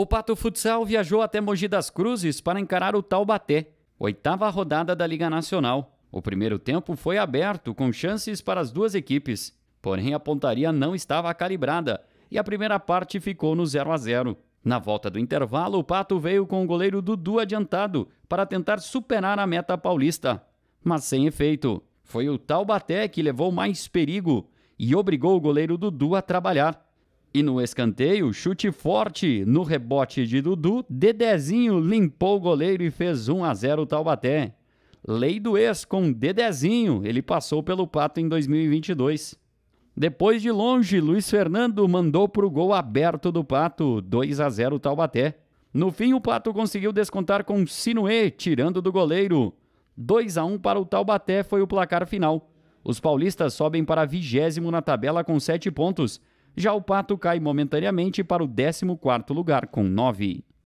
O Pato Futsal viajou até Mogi das Cruzes para encarar o Taubaté, oitava rodada da Liga Nacional. O primeiro tempo foi aberto, com chances para as duas equipes, porém a pontaria não estava calibrada e a primeira parte ficou no 0 a 0. Na volta do intervalo, o Pato veio com o goleiro Dudu adiantado para tentar superar a meta paulista, mas sem efeito. Foi o Taubaté que levou mais perigo e obrigou o goleiro Dudu a trabalhar. E no escanteio, chute forte no rebote de Dudu, Dedezinho limpou o goleiro e fez 1 a 0 o Taubaté. Lei do ex com Dedezinho, ele passou pelo Pato em 2022. Depois de longe, Luiz Fernando mandou para o gol aberto do Pato, 2 a 0 o Taubaté. No fim, o Pato conseguiu descontar com Sinuê, tirando do goleiro. 2 a 1 para o Taubaté foi o placar final. Os paulistas sobem para vigésimo na tabela com 7 pontos já o Pato cai momentaneamente para o 14º lugar com 9.